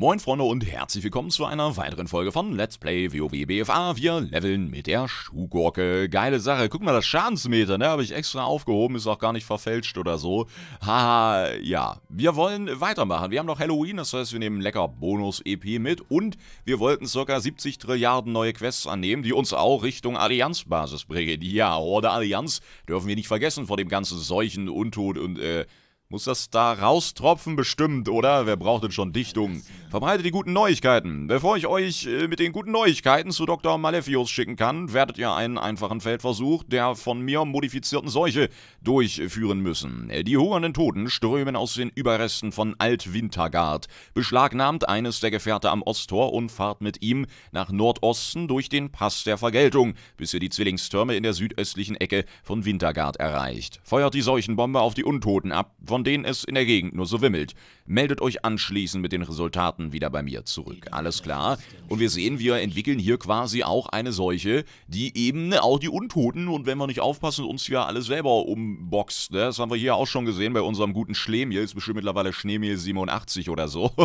Moin Freunde und herzlich willkommen zu einer weiteren Folge von Let's Play WoW BFA. Wir leveln mit der Schuhgurke. Geile Sache. Guck mal, das Schadensmeter, ne? Habe ich extra aufgehoben, ist auch gar nicht verfälscht oder so. Haha, ja. Wir wollen weitermachen. Wir haben noch Halloween, das heißt, wir nehmen lecker Bonus-EP mit und wir wollten circa 70 Trilliarden neue Quests annehmen, die uns auch Richtung Allianzbasis bringen. Ja, Horde Allianz dürfen wir nicht vergessen vor dem ganzen Seuchen, Untod und, äh, muss das da raustropfen bestimmt, oder? Wer braucht denn schon Dichtung? Verbreitet die guten Neuigkeiten. Bevor ich euch äh, mit den guten Neuigkeiten zu Dr. Malefios schicken kann, werdet ihr einen einfachen Feldversuch der von mir modifizierten Seuche durchführen müssen. Äh, die hungernden Toten strömen aus den Überresten von Alt-Wintergard, beschlagnahmt eines der Gefährte am Osttor und fahrt mit ihm nach Nordosten durch den Pass der Vergeltung, bis ihr die Zwillingstürme in der südöstlichen Ecke von Wintergard erreicht. Feuert die Seuchenbombe auf die Untoten ab, von von denen es in der Gegend nur so wimmelt. Meldet euch anschließend mit den Resultaten wieder bei mir zurück. Alles klar. Und wir sehen, wir entwickeln hier quasi auch eine Seuche, die eben ne, auch die Untoten und wenn wir nicht aufpassen, uns ja alle selber umboxt. Ne? Das haben wir hier auch schon gesehen bei unserem guten Schlemiel. Ist bestimmt mittlerweile Schneemiel 87 oder so.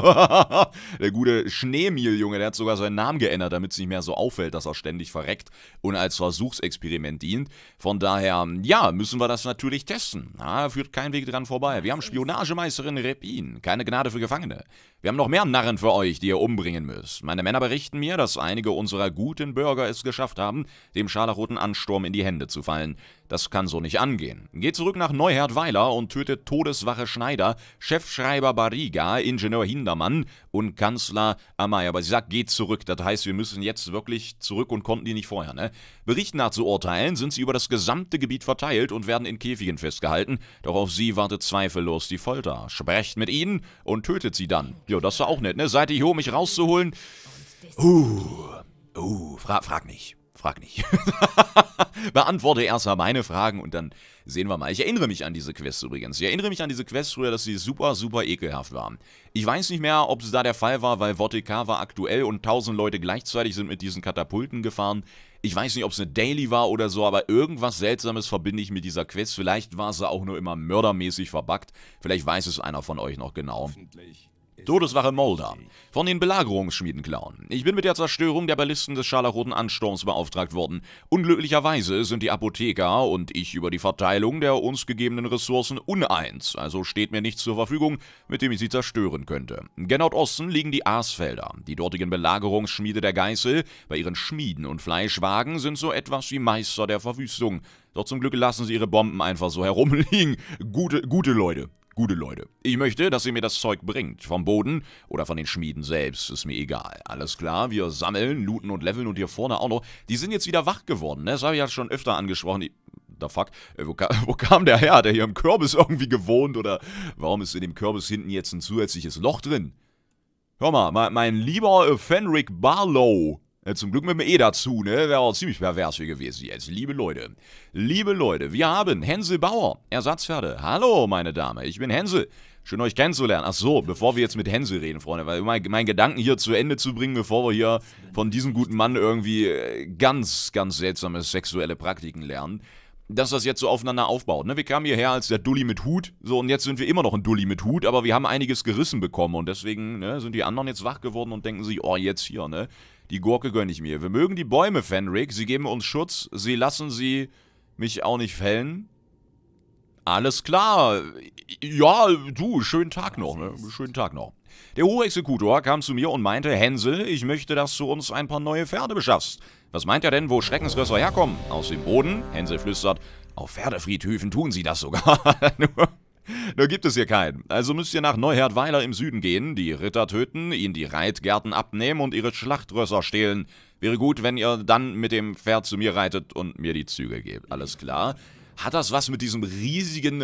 der gute Schneemiel, Junge, der hat sogar seinen Namen geändert, damit es nicht mehr so auffällt, dass er ständig verreckt und als Versuchsexperiment dient. Von daher, ja, müssen wir das natürlich testen. Da führt kein Weg dran vorbei. Wir haben Spionagemeisterin Repin. Keine Gnade für Gefangene. Wir haben noch mehr Narren für euch, die ihr umbringen müsst. Meine Männer berichten mir, dass einige unserer guten Bürger es geschafft haben, dem scharlachroten Ansturm in die Hände zu fallen. Das kann so nicht angehen. Geht zurück nach Neuherdweiler und tötet Todeswache Schneider, Chefschreiber Bariga, Ingenieur Hindermann und Kanzler Amaya. Aber sie sagt, geht zurück. Das heißt, wir müssen jetzt wirklich zurück und konnten die nicht vorher, ne? Berichten nach zu urteilen, sind sie über das gesamte Gebiet verteilt und werden in Käfigen festgehalten. Doch auf sie wartet zweifellos die Folter. Sprecht mit ihnen und tötet sie dann. Ja. Jo, das war auch nett, ne? Seid ihr hier, um mich rauszuholen? Uh, uh, fra frag nicht. Frag nicht. Beantworte erst mal meine Fragen und dann sehen wir mal. Ich erinnere mich an diese Quest übrigens. Ich erinnere mich an diese Quest früher, dass sie super, super ekelhaft waren. Ich weiß nicht mehr, ob es da der Fall war, weil Vortica war aktuell und tausend Leute gleichzeitig sind mit diesen Katapulten gefahren. Ich weiß nicht, ob es eine Daily war oder so, aber irgendwas Seltsames verbinde ich mit dieser Quest. Vielleicht war sie auch nur immer mördermäßig verbuggt. Vielleicht weiß es einer von euch noch genau. Hoffentlich Todeswache Mulder, von den Belagerungsschmieden klauen. Ich bin mit der Zerstörung der Ballisten des Scharlachroten Ansturms beauftragt worden. Unglücklicherweise sind die Apotheker und ich über die Verteilung der uns gegebenen Ressourcen uneins, also steht mir nichts zur Verfügung, mit dem ich sie zerstören könnte. Gen Nordosten liegen die Aasfelder. Die dortigen Belagerungsschmiede der Geißel, bei ihren Schmieden und Fleischwagen sind so etwas wie Meister der Verwüstung. Doch zum Glück lassen sie ihre Bomben einfach so herumliegen. Gute, gute Leute. Gute Leute, ich möchte, dass ihr mir das Zeug bringt. Vom Boden oder von den Schmieden selbst, ist mir egal. Alles klar, wir sammeln, looten und leveln und hier vorne auch noch. Die sind jetzt wieder wach geworden, ne? Das habe ich ja schon öfter angesprochen. Die the fuck? Äh, wo, ka wo, kam der her? Hat er hier im Kürbis irgendwie gewohnt? Oder warum ist in dem Kürbis hinten jetzt ein zusätzliches Loch drin? Hör mal, mein, mein lieber Fenric Barlow. Äh, zum Glück mit mir eh dazu, ne? Wäre auch ziemlich pervers hier gewesen jetzt. Liebe Leute, liebe Leute, wir haben Hänsel Bauer, Ersatzpferde. Hallo, meine Dame, ich bin Hänsel. Schön, euch kennenzulernen. Ach so, bevor wir jetzt mit Hänsel reden, Freunde, weil mein, mein Gedanken hier zu Ende zu bringen, bevor wir hier von diesem guten Mann irgendwie äh, ganz, ganz seltsame sexuelle Praktiken lernen dass das jetzt so aufeinander aufbaut. Ne? Wir kamen hierher als der Dulli mit Hut, so und jetzt sind wir immer noch ein Dulli mit Hut, aber wir haben einiges gerissen bekommen und deswegen ne, sind die anderen jetzt wach geworden und denken sich, oh, jetzt hier, ne? Die Gurke gönne ich mir. Wir mögen die Bäume, Fenrik. Sie geben uns Schutz. Sie lassen sie mich auch nicht fällen. Alles klar. Ja, du, schönen Tag noch, ne? Schönen Tag noch. Der hohe kam zu mir und meinte, Hänsel, ich möchte, dass du uns ein paar neue Pferde beschaffst. Was meint er denn, wo Schreckensrösser herkommen? Aus dem Boden? Hänsel flüstert, auf Pferdefriedhöfen tun sie das sogar. Nur da gibt es hier keinen. Also müsst ihr nach Neuherdweiler im Süden gehen, die Ritter töten, ihnen die Reitgärten abnehmen und ihre Schlachtrösser stehlen. Wäre gut, wenn ihr dann mit dem Pferd zu mir reitet und mir die Züge gebt. Alles klar. Hat das was mit diesem riesigen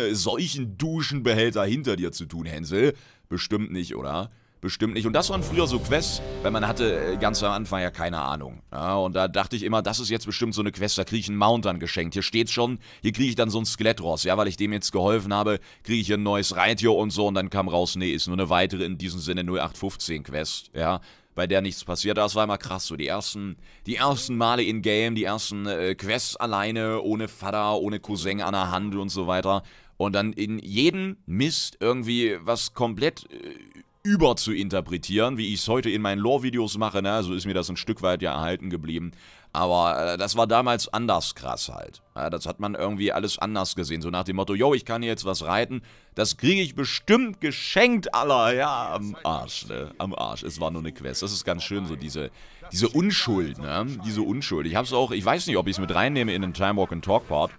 Duschenbehälter hinter dir zu tun, Hänsel? Bestimmt nicht, oder? bestimmt nicht. Und das waren früher so Quests, weil man hatte äh, ganz am Anfang ja keine Ahnung. Ja, und da dachte ich immer, das ist jetzt bestimmt so eine Quest, da kriege ich einen Mount dann geschenkt. Hier steht schon, hier kriege ich dann so ein Skelettross. Ja, weil ich dem jetzt geholfen habe, kriege ich hier ein neues Reittier und so. Und dann kam raus, nee, ist nur eine weitere in diesem Sinne 0815-Quest. Ja, bei der nichts passiert. Das war immer krass so. Die ersten, die ersten Male in-game, die ersten äh, Quests alleine, ohne Vater, ohne Cousin an der Hand und so weiter. Und dann in jedem Mist irgendwie was komplett äh, über zu interpretieren, wie ich es heute in meinen Lore-Videos mache, ne? so ist mir das ein Stück weit ja erhalten geblieben. Aber äh, das war damals anders krass halt. Ja, das hat man irgendwie alles anders gesehen. So nach dem Motto, yo, ich kann jetzt was reiten, das kriege ich bestimmt geschenkt, aller. Ja, am Arsch, ne? Am Arsch. Es war nur eine Quest. Das ist ganz schön, so diese, diese Unschuld, ne? Diese Unschuld. Ich hab's auch, ich weiß nicht, ob ich es mit reinnehme in den Time Walk and Talk Part.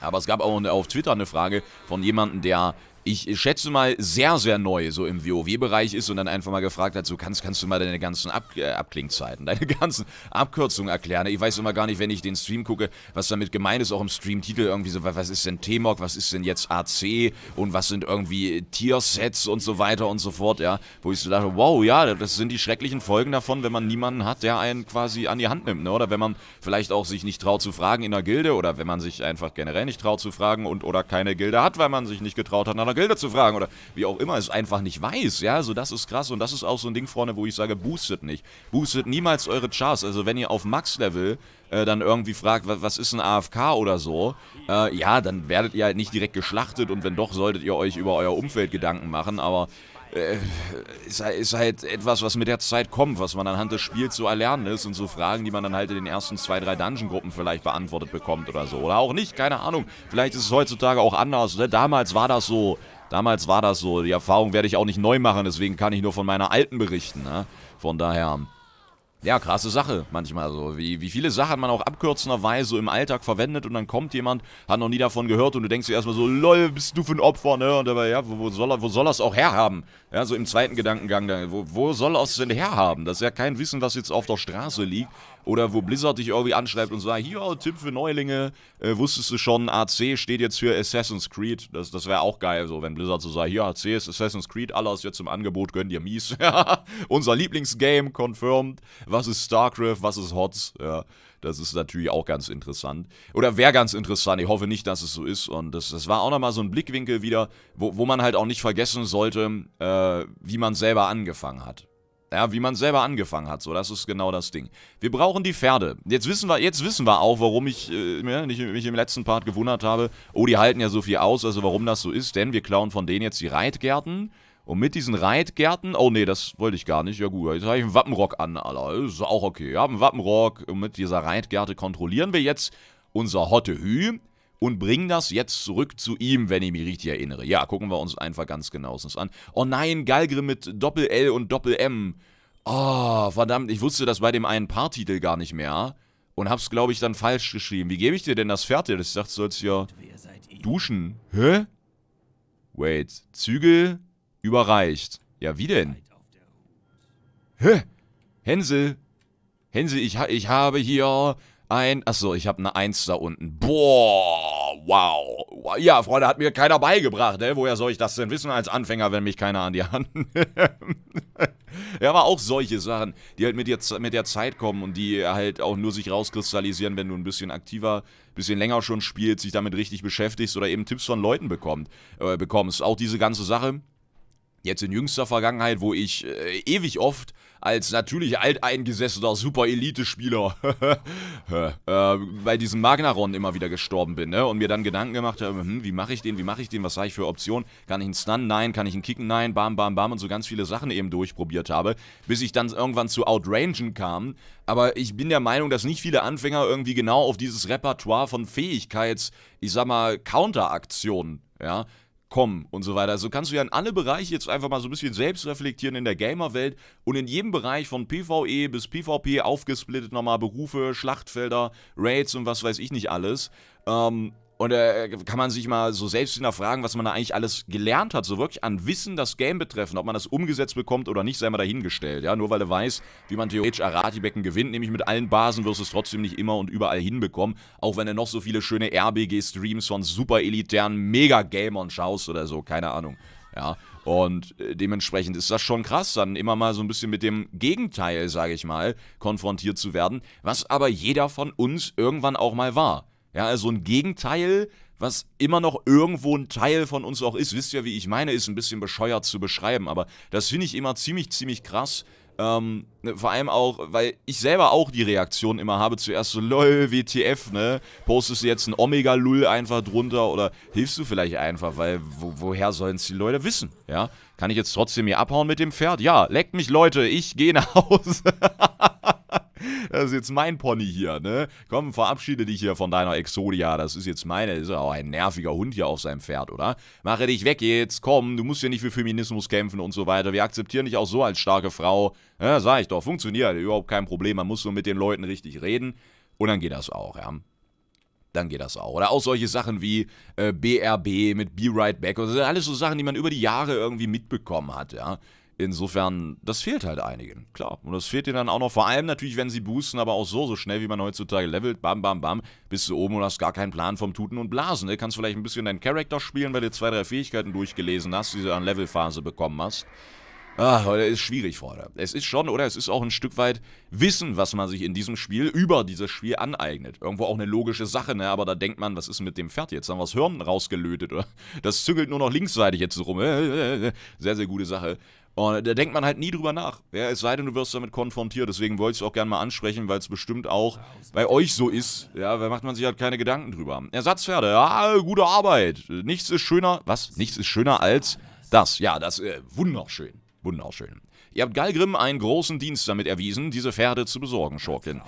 Aber es gab auch auf Twitter eine Frage von jemandem, der ich schätze mal, sehr, sehr neu so im WoW-Bereich ist und dann einfach mal gefragt hat, so kannst, kannst du mal deine ganzen Ab äh, Abklingzeiten, deine ganzen Abkürzungen erklären. Ich weiß immer gar nicht, wenn ich den Stream gucke, was damit gemeint ist, auch im Stream-Titel irgendwie so, was ist denn TMOG, was ist denn jetzt AC und was sind irgendwie Tiersets und so weiter und so fort, ja. Wo ich so dachte, wow, ja, das sind die schrecklichen Folgen davon, wenn man niemanden hat, der einen quasi an die Hand nimmt, ne? Oder wenn man vielleicht auch sich nicht traut zu fragen in der Gilde oder wenn man sich einfach generell nicht traut zu fragen und oder keine Gilde hat, weil man sich nicht getraut hat, nach Gelder zu fragen oder wie auch immer, es einfach nicht weiß. Ja, so das ist krass und das ist auch so ein Ding vorne, wo ich sage, boostet nicht. Boostet niemals eure Chars. Also wenn ihr auf Max-Level äh, dann irgendwie fragt, was, was ist ein AFK oder so, äh, ja, dann werdet ihr halt nicht direkt geschlachtet und wenn doch, solltet ihr euch über euer Umfeld Gedanken machen, aber äh, ist, ist, halt etwas, was mit der Zeit kommt, was man anhand des Spiels so erlernen ist und so Fragen, die man dann halt in den ersten zwei, drei Dungeon-Gruppen vielleicht beantwortet bekommt oder so. Oder auch nicht, keine Ahnung. Vielleicht ist es heutzutage auch anders. Ne? Damals war das so. Damals war das so. Die Erfahrung werde ich auch nicht neu machen, deswegen kann ich nur von meiner alten berichten. Ne? Von daher. Ja, krasse Sache manchmal so. Wie, wie viele Sachen man auch abkürzenderweise im Alltag verwendet und dann kommt jemand, hat noch nie davon gehört und du denkst dir erstmal so, lol, bist du für ein Opfer, ne? Und dabei, ja, wo, wo soll er, wo soll er es auch herhaben? Ja, so im zweiten Gedankengang, wo, wo soll er es denn herhaben? Das ist ja kein Wissen, was jetzt auf der Straße liegt, oder wo Blizzard dich irgendwie anschreibt und sagt, hier, Tipp für Neulinge, äh, wusstest du schon, AC steht jetzt für Assassin's Creed. Das, das wäre auch geil, so, wenn Blizzard so sagt, hier, AC ist Assassin's Creed, alles jetzt im Angebot, gönn dir mies. Unser Lieblingsgame, confirmed. Was ist StarCraft, was ist HOTS? Ja. Das ist natürlich auch ganz interessant. Oder wäre ganz interessant. Ich hoffe nicht, dass es so ist. Und das, das war auch nochmal so ein Blickwinkel wieder, wo, wo man halt auch nicht vergessen sollte, äh, wie man selber angefangen hat. Ja, wie man selber angefangen hat, so, das ist genau das Ding. Wir brauchen die Pferde. Jetzt wissen wir, jetzt wissen wir auch, warum ich äh, mich, ne, mich im letzten Part gewundert habe. Oh, die halten ja so viel aus, also warum das so ist, denn wir klauen von denen jetzt die Reitgärten. Und mit diesen Reitgärten, oh nee, das wollte ich gar nicht. Ja gut, jetzt habe ich einen Wappenrock an, Alter. Ist auch okay. Ich habe einen Wappenrock. Und mit dieser Reitgärte kontrollieren wir jetzt unser Hotte Hü und bringen das jetzt zurück zu ihm, wenn ich mich richtig erinnere. Ja, gucken wir uns einfach ganz genauestens an. Oh nein, Galgrim mit Doppel-L und Doppel-M. Oh, verdammt, ich wusste das bei dem einen Paartitel gar nicht mehr. Und hab's, glaube ich, dann falsch geschrieben. Wie gebe ich dir denn das fertig? Ich dachte, du sollst ja duschen. Hä? Wait, Zügel überreicht. Ja, wie denn? Hä? Hänsel? Hänsel, ich, ha ich habe hier ein. Achso, ich habe ne eine 1 da unten. Boah, wow. Ja, Freunde, hat mir keiner beigebracht. Ey. Ne? Woher soll ich das denn wissen als Anfänger, wenn mich keiner an die Hand nimmt? ja, aber auch solche Sachen, die halt mit der, mit der Zeit kommen und die halt auch nur sich rauskristallisieren, wenn du ein bisschen aktiver, ein bisschen länger schon spielst, sich damit richtig beschäftigst oder eben Tipps von Leuten bekommt, äh, bekommst. Auch diese ganze Sache jetzt in jüngster Vergangenheit, wo ich äh, ewig oft als natürlich alteingesessener Super-Elite-Spieler äh, bei diesem Magnaron immer wieder gestorben bin, ne? Und mir dann Gedanken gemacht habe, hm, wie mache ich den, wie mache ich den, was habe ich für Optionen? Kann ich einen Stun? Nein. Kann ich einen Kicken? Nein. Bam, bam, bam. Und so ganz viele Sachen eben durchprobiert habe, bis ich dann irgendwann zu Outrangen kam. Aber ich bin der Meinung, dass nicht viele Anfänger irgendwie genau auf dieses Repertoire von Fähigkeits, ich sag mal, Counteraktionen, ja, kommen und so weiter. Also kannst du ja in alle Bereiche jetzt einfach mal so ein bisschen selbst reflektieren in der Gamerwelt und in jedem Bereich von PvE bis PvP aufgesplittet nochmal Berufe, Schlachtfelder, Raids und was weiß ich nicht alles. Ähm, und äh, kann man sich mal so selbst hinterfragen, was man da eigentlich alles gelernt hat, so wirklich an Wissen das Game betreffen, ob man das umgesetzt bekommt oder nicht, sei mal dahingestellt. Ja, nur weil du weißt, wie man theoretisch Arati-Becken gewinnt, nämlich mit allen Basen wirst du es trotzdem nicht immer und überall hinbekommen, auch wenn du noch so viele schöne RBG-Streams von super elitären Mega-Gamern schaust oder so, keine Ahnung. Ja, und äh, dementsprechend ist das schon krass, dann immer mal so ein bisschen mit dem Gegenteil, sage ich mal, konfrontiert zu werden, was aber jeder von uns irgendwann auch mal war. Ja, also ein Gegenteil, was immer noch irgendwo ein Teil von uns auch ist. Wisst ihr, wie ich meine, ist ein bisschen bescheuert zu beschreiben, aber das finde ich immer ziemlich, ziemlich krass. Ähm, vor allem auch, weil ich selber auch die Reaktion immer habe, zuerst so, lol, WTF, ne? Postest du jetzt ein Omega-Lull einfach drunter oder hilfst du vielleicht einfach, weil wo, woher sollen es die Leute wissen, ja? Kann ich jetzt trotzdem hier abhauen mit dem Pferd? Ja, leckt mich, Leute, ich gehe nach Hause. das ist jetzt mein Pony hier, ne? Komm, verabschiede dich hier von deiner Exodia. Das ist jetzt meine. Das ist ja auch ein nerviger Hund hier auf seinem Pferd, oder? Mache dich weg jetzt. Komm, du musst ja nicht für Feminismus kämpfen und so weiter. Wir akzeptieren dich auch so als starke Frau. Ja, sag ich doch. Funktioniert. Überhaupt kein Problem. Man muss nur mit den Leuten richtig reden. Und dann geht das auch, ja dann geht das auch. Oder auch solche Sachen wie äh, BRB mit Be Right Back. das sind alles so Sachen, die man über die Jahre irgendwie mitbekommen hat, ja. Insofern, das fehlt halt einigen, klar. Und das fehlt dir dann auch noch, vor allem natürlich, wenn sie boosten, aber auch so, so schnell wie man heutzutage levelt, bam, bam, bam, bist du oben und hast gar keinen Plan vom Tuten und Blasen. Du ne? kannst vielleicht ein bisschen deinen Charakter spielen, weil du zwei, drei Fähigkeiten durchgelesen hast, die du an Levelphase bekommen hast. Ah, Leute, ist schwierig, Freunde. Es ist schon, oder es ist auch ein Stück weit Wissen, was man sich in diesem Spiel über dieses Spiel aneignet. Irgendwo auch eine logische Sache, ne? Aber da denkt man, was ist mit dem Pferd jetzt? Haben wir das Hirn rausgelötet, oder? Das zügelt nur noch linksseitig jetzt rum. Äh, äh, äh, sehr, sehr gute Sache. Und da denkt man halt nie drüber nach. Ja, es sei denn, du wirst damit konfrontiert. Deswegen wollte ich es auch gerne mal ansprechen, weil es bestimmt auch bei euch so ist. Ja, da macht man sich halt keine Gedanken drüber. Ersatzpferde, ja, gute Arbeit. Nichts ist schöner, was? Nichts ist schöner als das. Ja, das, äh, wunderschön. Wunderschön. Ihr habt Galgrim einen großen Dienst damit erwiesen, diese Pferde zu besorgen, Schurkin.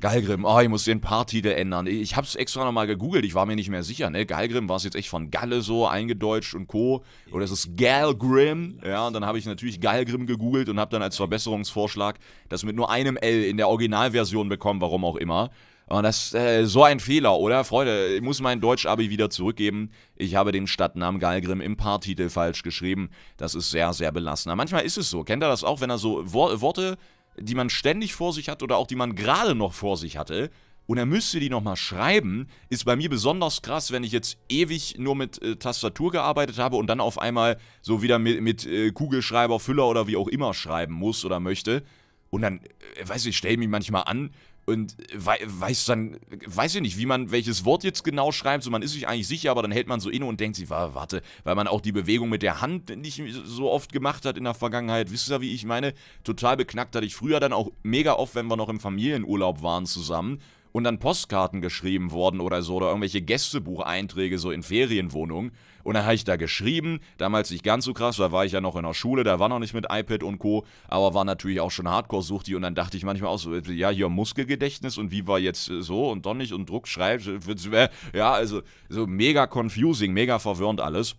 Galgrim, oh, ich muss den party ändern. Ich hab's extra nochmal gegoogelt, ich war mir nicht mehr sicher, ne? Galgrim war es jetzt echt von Galle so eingedeutscht und Co. Oder es ist Galgrim. Ja, und dann habe ich natürlich Galgrim gegoogelt und habe dann als Verbesserungsvorschlag das mit nur einem L in der Originalversion bekommen, warum auch immer. Und das äh, so ein Fehler, oder? Freunde, ich muss mein Deutsch-Abi wieder zurückgeben. Ich habe den Stadtnamen Galgrim im Paartitel falsch geschrieben. Das ist sehr, sehr belastend. manchmal ist es so. Kennt ihr das auch, wenn er so Wor Worte, die man ständig vor sich hat oder auch die man gerade noch vor sich hatte, und er müsste die nochmal schreiben, ist bei mir besonders krass, wenn ich jetzt ewig nur mit äh, Tastatur gearbeitet habe und dann auf einmal so wieder mit, mit äh, Kugelschreiber, Füller oder wie auch immer schreiben muss oder möchte. Und dann, äh, weiß ich, stelle ich mich manchmal an und äh, we weiß dann, weiß ich nicht, wie man welches Wort jetzt genau schreibt, so man ist sich eigentlich sicher, aber dann hält man so inne und denkt sich, warte, weil man auch die Bewegung mit der Hand nicht so oft gemacht hat in der Vergangenheit, wisst ihr, wie ich meine? Total beknackt hatte ich früher dann auch mega oft, wenn wir noch im Familienurlaub waren zusammen, und dann Postkarten geschrieben worden oder so oder irgendwelche Gästebucheinträge so in Ferienwohnungen. Und dann habe ich da geschrieben, damals nicht ganz so krass, da war ich ja noch in der Schule, da war noch nicht mit iPad und Co., aber war natürlich auch schon Hardcore-Suchti und dann dachte ich manchmal auch so, ja, hier Muskelgedächtnis und wie war jetzt äh, so und doch nicht und Druck schreibt, äh, äh, ja, also so mega confusing, mega verwirrend alles.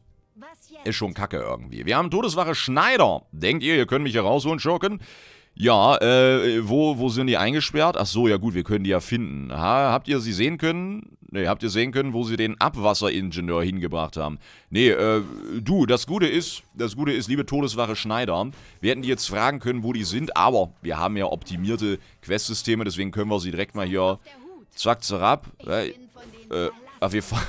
Ist schon kacke irgendwie. Wir haben Todeswache Schneider. Denkt ihr, ihr könnt mich hier rausholen, Schurken? Ja, äh, wo, wo sind die eingesperrt? Ach so, ja gut, wir können die ja finden. Ha, habt ihr sie sehen können? Nee, habt ihr sehen können, wo sie den Abwasseringenieur hingebracht haben? Nee, äh, du, das Gute ist, das Gute ist, liebe Todeswache Schneider, wir hätten die jetzt fragen können, wo die sind, aber wir haben ja optimierte Questsysteme, deswegen können wir sie direkt mal hier zack, zerab. Äh, äh, wir fahren...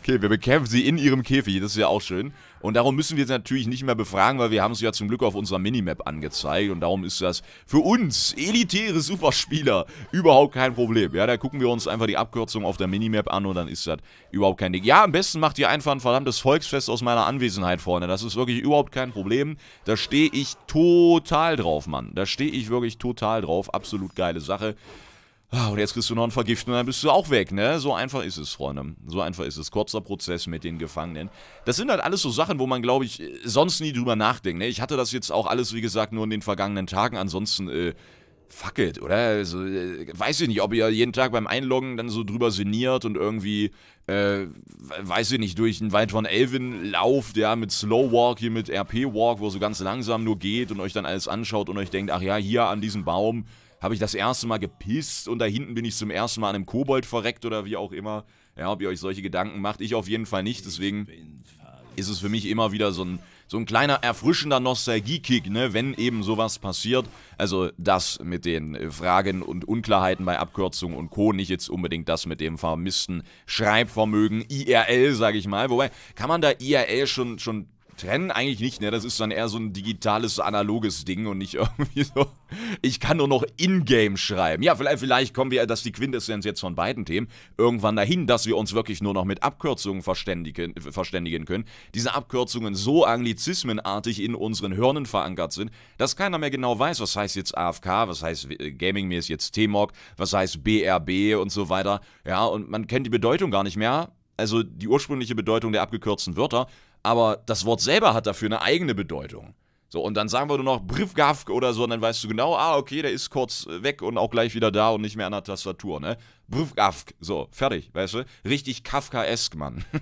Okay, wir bekämpfen sie in ihrem Käfig, das ist ja auch schön. Und darum müssen wir sie natürlich nicht mehr befragen, weil wir haben es ja zum Glück auf unserer Minimap angezeigt. Und darum ist das für uns, elitäre Superspieler, überhaupt kein Problem. Ja, da gucken wir uns einfach die Abkürzung auf der Minimap an und dann ist das überhaupt kein Ding. Ja, am besten macht ihr einfach ein verdammtes Volksfest aus meiner Anwesenheit, Freunde. Das ist wirklich überhaupt kein Problem. Da stehe ich total drauf, Mann. Da stehe ich wirklich total drauf. Absolut geile Sache. Ah, und jetzt kriegst du noch einen Vergift und dann bist du auch weg, ne? So einfach ist es, Freunde. So einfach ist es. Kurzer Prozess mit den Gefangenen. Das sind halt alles so Sachen, wo man, glaube ich, sonst nie drüber nachdenkt, ne? Ich hatte das jetzt auch alles, wie gesagt, nur in den vergangenen Tagen. Ansonsten, äh, fuck it, oder? Also, äh, weiß ich nicht, ob ihr jeden Tag beim Einloggen dann so drüber sinniert und irgendwie, äh, weiß ich nicht, durch einen Wald von Elvin lauft, ja, mit Slow Walk, hier mit RP Walk, wo so ganz langsam nur geht und euch dann alles anschaut und euch denkt, ach ja, hier an diesem Baum habe ich das erste Mal gepisst und da hinten bin ich zum ersten Mal an einem Kobold verreckt oder wie auch immer. Ja, ob ihr euch solche Gedanken macht, ich auf jeden Fall nicht, deswegen ist es für mich immer wieder so ein, so ein kleiner erfrischender Nostalgie-Kick, ne, wenn eben sowas passiert. Also das mit den Fragen und Unklarheiten bei Abkürzungen und Co. Nicht jetzt unbedingt das mit dem vermissten Schreibvermögen IRL, sage ich mal. Wobei, kann man da IRL schon, schon trennen eigentlich nicht, ne? Das ist dann eher so ein digitales, analoges Ding und nicht irgendwie so. Ich kann nur noch in-game schreiben. Ja, vielleicht, vielleicht kommen wir, dass die Quintessenz jetzt von beiden Themen irgendwann dahin, dass wir uns wirklich nur noch mit Abkürzungen verständigen, verständigen können. Diese Abkürzungen so anglizismenartig in unseren Hirnen verankert sind, dass keiner mehr genau weiß, was heißt jetzt AFK, was heißt äh, Gaming-mäßig jetzt TMOG, was heißt BRB und so weiter. Ja, und man kennt die Bedeutung gar nicht mehr. Also die ursprüngliche Bedeutung der abgekürzten Wörter aber das Wort selber hat dafür eine eigene Bedeutung. So, und dann sagen wir nur noch Brivgavk oder so, und dann weißt du genau, ah, okay, der ist kurz äh, weg und auch gleich wieder da und nicht mehr an der Tastatur, ne? So, fertig, weißt du? Richtig Kafkaesk, Mann.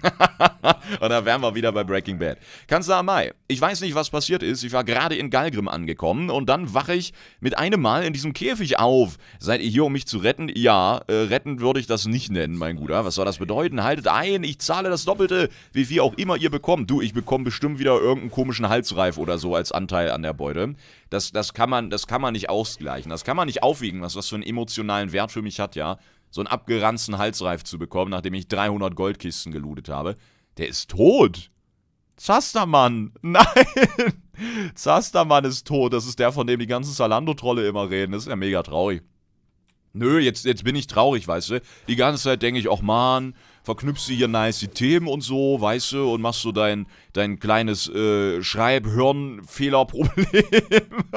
und da wären wir wieder bei Breaking Bad. Kanzler Mai, ich weiß nicht, was passiert ist. Ich war gerade in Galgrim angekommen und dann wache ich mit einem Mal in diesem Käfig auf. Seid ihr hier, um mich zu retten? Ja, äh, retten würde ich das nicht nennen, mein Guter. Was soll das bedeuten? Haltet ein, ich zahle das Doppelte, wie viel auch immer ihr bekommt. Du, ich bekomme bestimmt wieder irgendeinen komischen Halsreif oder so als Anteil an der Beute. Das, das, kann man, das kann man nicht ausgleichen. Das kann man nicht aufwiegen, was das für einen emotionalen Wert für mich hat, ja so einen abgeranzten Halsreif zu bekommen, nachdem ich 300 Goldkisten gelootet habe. Der ist tot. Zastermann. Nein. Zastermann ist tot. Das ist der, von dem die ganzen Salando-Trolle immer reden. Das ist ja mega traurig. Nö, jetzt, jetzt bin ich traurig, weißt du. Die ganze Zeit denke ich, ach man, verknüpfst du hier nice die Themen und so, weißt du, und machst so dein, dein kleines äh, schreib fehler problem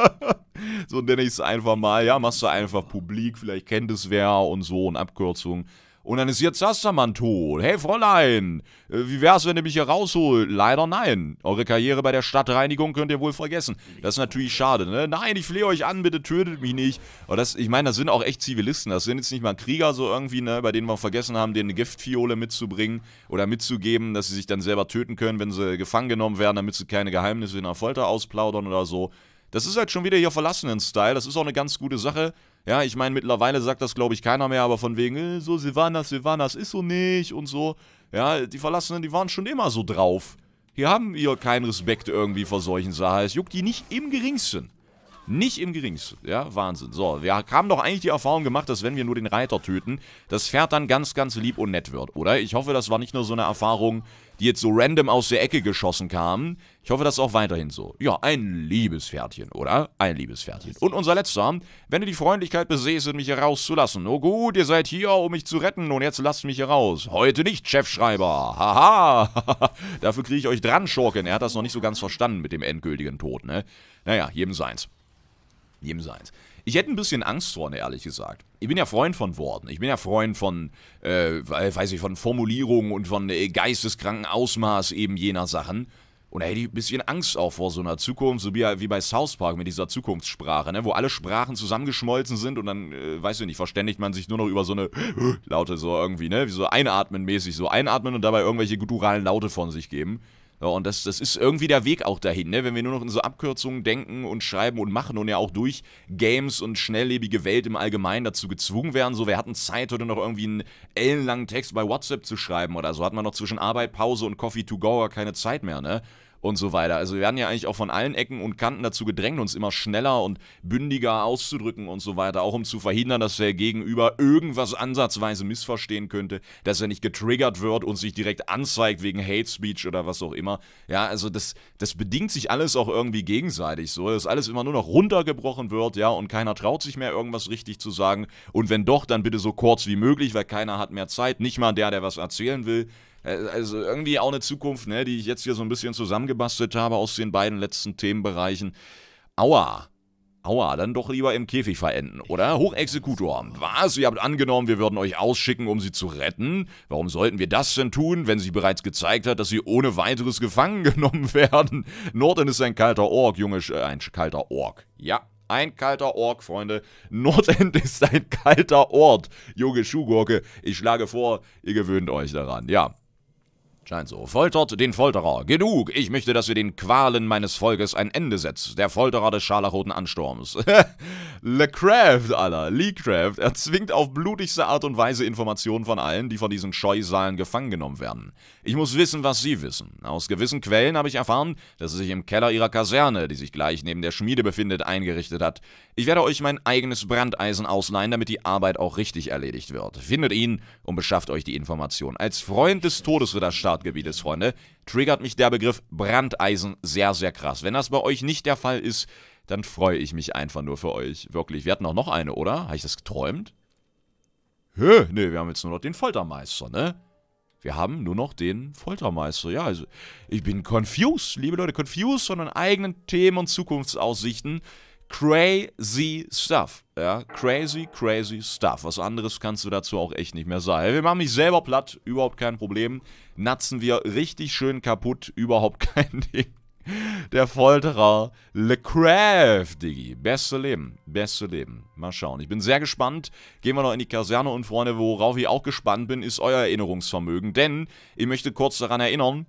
so nenne ich es einfach mal. Ja, machst du einfach publik, vielleicht kennt es wer und so und Abkürzungen. Und dann ist jetzt das Sastermann tot. Hey Fräulein, äh, wie wär's, wenn ihr mich hier rausholt? Leider nein. Eure Karriere bei der Stadtreinigung könnt ihr wohl vergessen. Das ist natürlich schade, ne? Nein, ich flehe euch an, bitte tötet mich nicht. Aber das, ich meine, das sind auch echt Zivilisten. Das sind jetzt nicht mal Krieger so irgendwie, ne? Bei denen wir vergessen haben, denen eine Giftfiole mitzubringen oder mitzugeben, dass sie sich dann selber töten können, wenn sie gefangen genommen werden, damit sie keine Geheimnisse in der Folter ausplaudern oder so. Das ist halt schon wieder hier verlassenen Style. Das ist auch eine ganz gute Sache. Ja, ich meine, mittlerweile sagt das, glaube ich, keiner mehr, aber von wegen, äh, so Silvanas, Silvanas ist so nicht und so. Ja, die Verlassenen, die waren schon immer so drauf. Die haben hier keinen Respekt irgendwie vor solchen Sachen. Es juckt die nicht im geringsten. Nicht im geringsten, ja, Wahnsinn. So, wir haben doch eigentlich die Erfahrung gemacht, dass wenn wir nur den Reiter töten, das Pferd dann ganz, ganz lieb und nett wird, oder? Ich hoffe, das war nicht nur so eine Erfahrung, die jetzt so random aus der Ecke geschossen kamen. Ich hoffe, das ist auch weiterhin so. Ja, ein Liebespferdchen, oder? Ein Liebespferdchen. Und unser letzter. Wenn du die Freundlichkeit besäßt, mich herauszulassen. Oh gut, ihr seid hier, um mich zu retten und jetzt lasst mich heraus. Heute nicht, Chefschreiber. Haha. Dafür kriege ich euch dran, Schurken. Er hat das noch nicht so ganz verstanden mit dem endgültigen Tod, ne? Naja, jedem seins. Jedem seins. Ich hätte ein bisschen Angst vor, ne, ehrlich gesagt. Ich bin ja Freund von Worten. Ich bin ja Freund von, äh, weiß ich, von Formulierungen und von äh, geisteskranken Ausmaß eben jener Sachen. Und da hätte ich ein bisschen Angst auch vor so einer Zukunft, so wie, wie bei South Park mit dieser Zukunftssprache, ne? wo alle Sprachen zusammengeschmolzen sind und dann, äh, weiß ich nicht, verständigt man sich nur noch über so eine äh, Laute so irgendwie, ne? Wie so einatmen mäßig, so einatmen und dabei irgendwelche gutturalen Laute von sich geben. Ja, und das, das ist irgendwie der Weg auch dahin, ne? wenn wir nur noch in so Abkürzungen denken und schreiben und machen und ja auch durch Games und schnelllebige Welt im Allgemeinen dazu gezwungen werden. So, wir hatten Zeit, heute noch irgendwie einen ellenlangen Text bei WhatsApp zu schreiben oder so. Hat man noch zwischen Arbeit, Pause und Coffee to go keine Zeit mehr, ne? und so weiter. Also wir werden ja eigentlich auch von allen Ecken und Kanten dazu gedrängt, uns immer schneller und bündiger auszudrücken und so weiter, auch um zu verhindern, dass der Gegenüber irgendwas ansatzweise missverstehen könnte, dass er nicht getriggert wird und sich direkt anzeigt wegen Hate Speech oder was auch immer. Ja, also das, das bedingt sich alles auch irgendwie gegenseitig so, dass alles immer nur noch runtergebrochen wird, ja, und keiner traut sich mehr irgendwas richtig zu sagen und wenn doch, dann bitte so kurz wie möglich, weil keiner hat mehr Zeit, nicht mal der, der was erzählen will. Äh, also irgendwie auch eine Zukunft, ne, die ich jetzt hier so ein bisschen zusammengebastelt habe aus den beiden letzten Themenbereichen. Aua. Aua, dann doch lieber im Käfig verenden, oder? Hochexekutor, was? Ihr habt angenommen, wir würden euch ausschicken, um sie zu retten? Warum sollten wir das denn tun, wenn sie bereits gezeigt hat, dass sie ohne weiteres gefangen genommen werden? Norden ist ein kalter Ork, Junge, äh, ein kalter Ork. Ja, ein kalter Ork, Freunde. Nordend ist ein kalter Ort. Junge Schuhgurke, ich schlage vor, ihr gewöhnt euch daran. Ja, Scheint so. Foltert den Folterer. Genug. Ich möchte, dass wir den Qualen meines Volkes ein Ende setzt. Der Folterer des scharlachroten Ansturms. Lecraft, aller. Leecraft. Er zwingt auf blutigste Art und Weise Informationen von allen, die von diesen Scheusalen gefangen genommen werden. Ich muss wissen, was Sie wissen. Aus gewissen Quellen habe ich erfahren, dass sie sich im Keller ihrer Kaserne, die sich gleich neben der Schmiede befindet, eingerichtet hat. Ich werde euch mein eigenes Brandeisen ausleihen, damit die Arbeit auch richtig erledigt wird. Findet ihn und beschafft euch die Information. Als Freund des Todesritter-Startgebietes, Freunde, triggert mich der Begriff Brandeisen sehr, sehr krass. Wenn das bei euch nicht der Fall ist, dann freue ich mich einfach nur für euch. Wirklich, wir hatten auch noch eine, oder? Habe ich das geträumt? Hä? Nee, wir haben jetzt nur noch den Foltermeister, ne? Wir haben nur noch den Foltermeister. Ja, also ich bin confused, liebe Leute. Confused von den eigenen Themen und Zukunftsaussichten. Crazy stuff. Ja, crazy, crazy stuff. Was anderes kannst du dazu auch echt nicht mehr sagen. Wir machen mich selber platt, überhaupt kein Problem. Natzen wir richtig schön kaputt, überhaupt kein Ding. Der Folterer LeCraft, Diggi. Beste Leben, beste Leben. Mal schauen. Ich bin sehr gespannt. Gehen wir noch in die Kaserne und Freunde, worauf ich auch gespannt bin, ist euer Erinnerungsvermögen. Denn ich möchte kurz daran erinnern,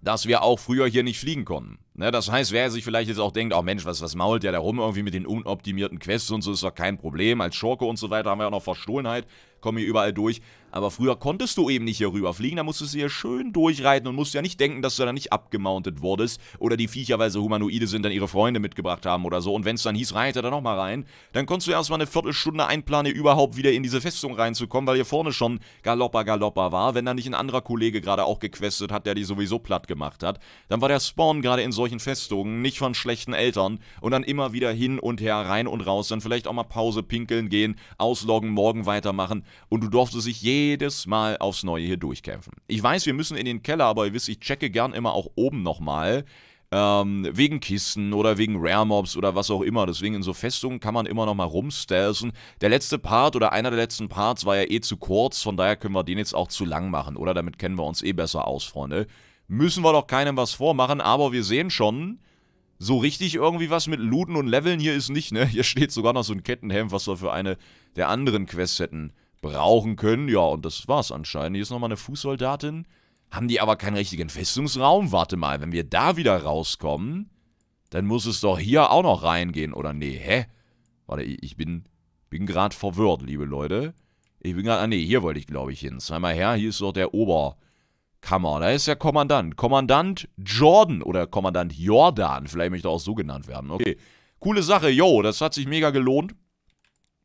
dass wir auch früher hier nicht fliegen konnten. Ne, das heißt, wer sich vielleicht jetzt auch denkt, oh Mensch, was, was mault der da rum irgendwie mit den unoptimierten Quests und so, ist doch kein Problem. Als Schurke und so weiter haben wir ja noch Verstohlenheit, kommen hier überall durch. Aber früher konntest du eben nicht hier rüberfliegen, da musstest du hier schön durchreiten und musst ja nicht denken, dass du da nicht abgemountet wurdest oder die Viecher, weil sie Humanoide sind, dann ihre Freunde mitgebracht haben oder so. Und wenn es dann hieß, reite da nochmal rein, dann konntest du erstmal eine Viertelstunde einplanen, überhaupt wieder in diese Festung reinzukommen, weil hier vorne schon Galoppa Galoppa war. Wenn da nicht ein anderer Kollege gerade auch gequestet hat, der die sowieso platt gemacht hat, dann war der Spawn gerade in solchen solchen Festungen, nicht von schlechten Eltern und dann immer wieder hin und her, rein und raus, dann vielleicht auch mal Pause, pinkeln gehen, ausloggen, morgen weitermachen und du durftest dich jedes Mal aufs Neue hier durchkämpfen. Ich weiß, wir müssen in den Keller, aber ihr wisst, ich checke gern immer auch oben nochmal. Ähm, wegen Kisten oder wegen Rare Mobs oder was auch immer. Deswegen in so Festungen kann man immer noch mal rumstelzen. Der letzte Part oder einer der letzten Parts war ja eh zu kurz, von daher können wir den jetzt auch zu lang machen, oder? Damit kennen wir uns eh besser aus, Freunde müssen wir doch keinem was vormachen, aber wir sehen schon, so richtig irgendwie was mit Looten und Leveln hier ist nicht, ne? Hier steht sogar noch so ein Kettenhemd, was wir für eine der anderen Quests hätten brauchen können. Ja, und das war's anscheinend. Hier ist nochmal eine Fußsoldatin. Haben die aber keinen richtigen Festungsraum? Warte mal, wenn wir da wieder rauskommen, dann muss es doch hier auch noch reingehen, oder nee, hä? Warte, ich bin, bin gerade verwirrt, liebe Leute. Ich bin gerade, ah nee, hier wollte ich glaube ich hin. Sei mal her, hier ist doch der Ober... Kammer. Da ist der Kommandant. Kommandant Jordan oder Kommandant Jordan. Vielleicht möchte er auch so genannt werden. Okay. Coole Sache. Yo, das hat sich mega gelohnt.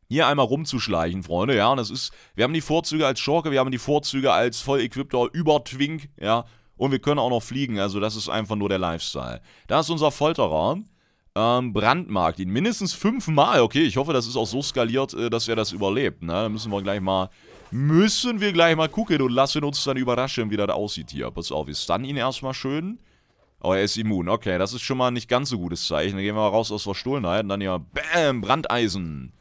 Hier einmal rumzuschleichen, Freunde, ja, und das ist, wir haben die Vorzüge als Schorke, wir haben die Vorzüge als Voll-Equiptor über Twink, ja, und wir können auch noch fliegen, also das ist einfach nur der Lifestyle. Da ist unser Folterraum ähm, brandmarkt ihn. Mindestens fünfmal. Okay, ich hoffe, das ist auch so skaliert, äh, dass er das überlebt. Ne? Da müssen wir gleich mal... Müssen wir gleich mal gucken und lassen uns dann überraschen, wie das aussieht hier. Pass auf, wir stunnen ihn erstmal schön. Aber oh, er ist immun. Okay, das ist schon mal nicht ganz so gutes Zeichen. Dann gehen wir mal raus aus Verstohlenheit. Und dann ja. Bäm, Brandeisen.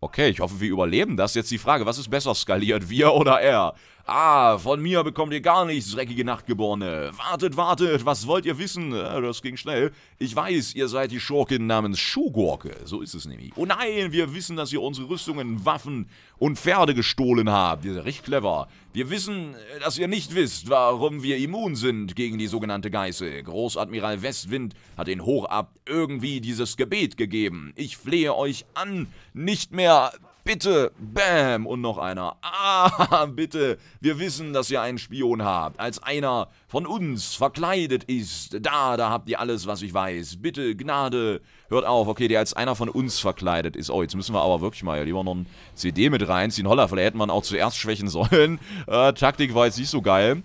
Okay, ich hoffe, wir überleben das. Jetzt die Frage, was ist besser skaliert, wir oder er? Ah, von mir bekommt ihr gar nichts, dreckige Nachtgeborene. Wartet, wartet, was wollt ihr wissen? das ging schnell. Ich weiß, ihr seid die Schurkin namens Schuhgurke. So ist es nämlich. Oh nein, wir wissen, dass ihr unsere Rüstungen, Waffen und Pferde gestohlen habt. Ihr seid recht clever. Wir wissen, dass ihr nicht wisst, warum wir immun sind gegen die sogenannte Geißel. Großadmiral Westwind hat den Hochab irgendwie dieses Gebet gegeben. Ich flehe euch an, nicht mehr Bitte, bam, und noch einer. Ah, bitte, wir wissen, dass ihr einen Spion habt. Als einer von uns verkleidet ist. Da, da habt ihr alles, was ich weiß. Bitte, Gnade. Hört auf, okay, der als einer von uns verkleidet ist. Oh, jetzt müssen wir aber wirklich mal lieber noch ein CD mit reinziehen. Holla, vielleicht hätte man auch zuerst schwächen sollen. Äh, Taktik war jetzt nicht so geil.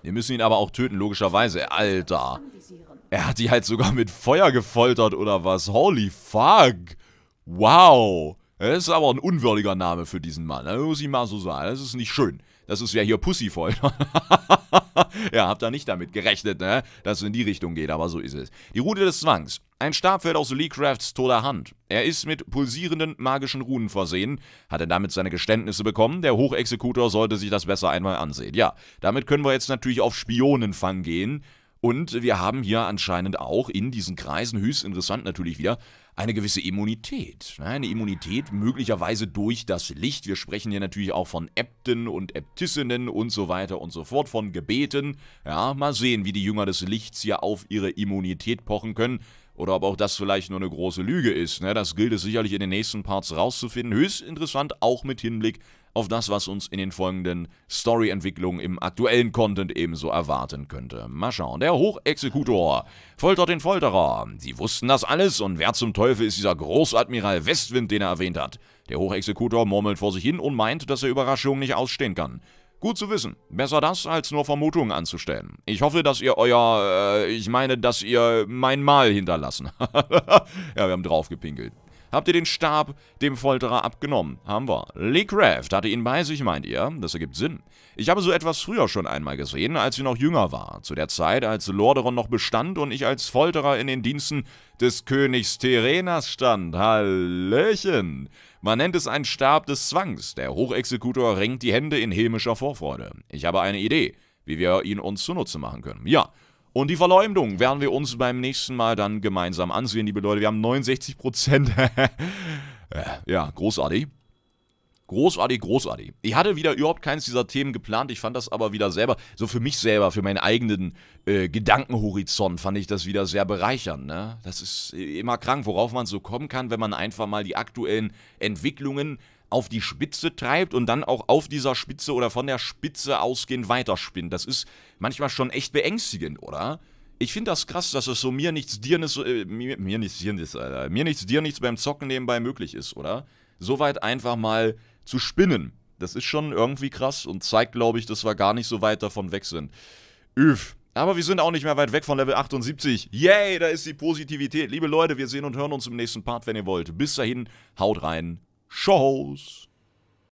Wir müssen ihn aber auch töten, logischerweise. Alter. Er hat die halt sogar mit Feuer gefoltert oder was? Holy fuck. wow, Wow. Das äh, ist aber ein unwürdiger Name für diesen Mann. Das ne? muss ich mal so sagen. Das ist nicht schön. Das ist ja hier Pussyfolter. ja, hab da nicht damit gerechnet, ne? Dass es in die Richtung geht, aber so ist es. Die Route des Zwangs. Ein Stab fällt aus Leecrafts toter Hand. Er ist mit pulsierenden magischen Runen versehen, hat er damit seine Geständnisse bekommen. Der Hochexekutor sollte sich das besser einmal ansehen. Ja, damit können wir jetzt natürlich auf Spionenfang gehen. Und wir haben hier anscheinend auch in diesen Kreisen, höchst interessant natürlich wieder, eine gewisse Immunität. Ne? Eine Immunität möglicherweise durch das Licht. Wir sprechen hier natürlich auch von Äbten und Äbtissinnen und so weiter und so fort, von Gebeten. Ja, mal sehen, wie die Jünger des Lichts hier auf ihre Immunität pochen können. Oder ob auch das vielleicht nur eine große Lüge ist. Ne? Das gilt es sicherlich in den nächsten Parts rauszufinden. Höchst interessant, auch mit Hinblick auf das, was uns in den folgenden Story-Entwicklungen im aktuellen Content ebenso erwarten könnte. Mal schauen. Der Hochexekutor foltert den Folterer. Sie wussten das alles und wer zum Teufel ist dieser Großadmiral Westwind, den er erwähnt hat? Der Hochexekutor murmelt vor sich hin und meint, dass er Überraschungen nicht ausstehen kann. Gut zu wissen. Besser das, als nur Vermutungen anzustellen. Ich hoffe, dass ihr euer, äh, ich meine, dass ihr mein Mal hinterlassen. ja, wir haben draufgepinkelt. Habt ihr den Stab dem Folterer abgenommen? Haben wir. Lee Craft hatte ihn bei sich, meint ihr? Das ergibt Sinn. Ich habe so etwas früher schon einmal gesehen, als sie noch jünger war. Zu der Zeit, als Lorderon noch bestand und ich als Folterer in den Diensten des Königs Terenas stand. Hallöchen! Man nennt es einen Stab des Zwangs. Der Hochexekutor ringt die Hände in hämischer Vorfreude. Ich habe eine Idee, wie wir ihn uns zunutze machen können. Ja, und die Verleumdung werden wir uns beim nächsten Mal dann gemeinsam ansehen, liebe Leute. Wir haben 69%. Äh, ja, großartig. Großartig, großartig. Ich hatte wieder überhaupt keins dieser Themen geplant. Ich fand das aber wieder selber, so für mich selber, für meinen eigenen äh, Gedankenhorizont, fand ich das wieder sehr bereichernd. Ne? Das ist äh, immer krank, worauf man so kommen kann, wenn man einfach mal die aktuellen Entwicklungen auf die Spitze treibt und dann auch auf dieser Spitze oder von der Spitze ausgehend weiterspinnt. Das ist manchmal schon echt beängstigend, oder? Ich finde das krass, dass es so mir nichts, dir nichts, äh, mir, mir, nichts, dir nichts, Alter. Äh, mir nichts, dir nichts beim Zocken nebenbei möglich ist, oder? Soweit einfach mal zu spinnen. Das ist schon irgendwie krass und zeigt, glaube ich, dass wir gar nicht so weit davon weg sind. Üff. Aber wir sind auch nicht mehr weit weg von Level 78. Yay, da ist die Positivität. Liebe Leute, wir sehen und hören uns im nächsten Part, wenn ihr wollt. Bis dahin, haut rein. shows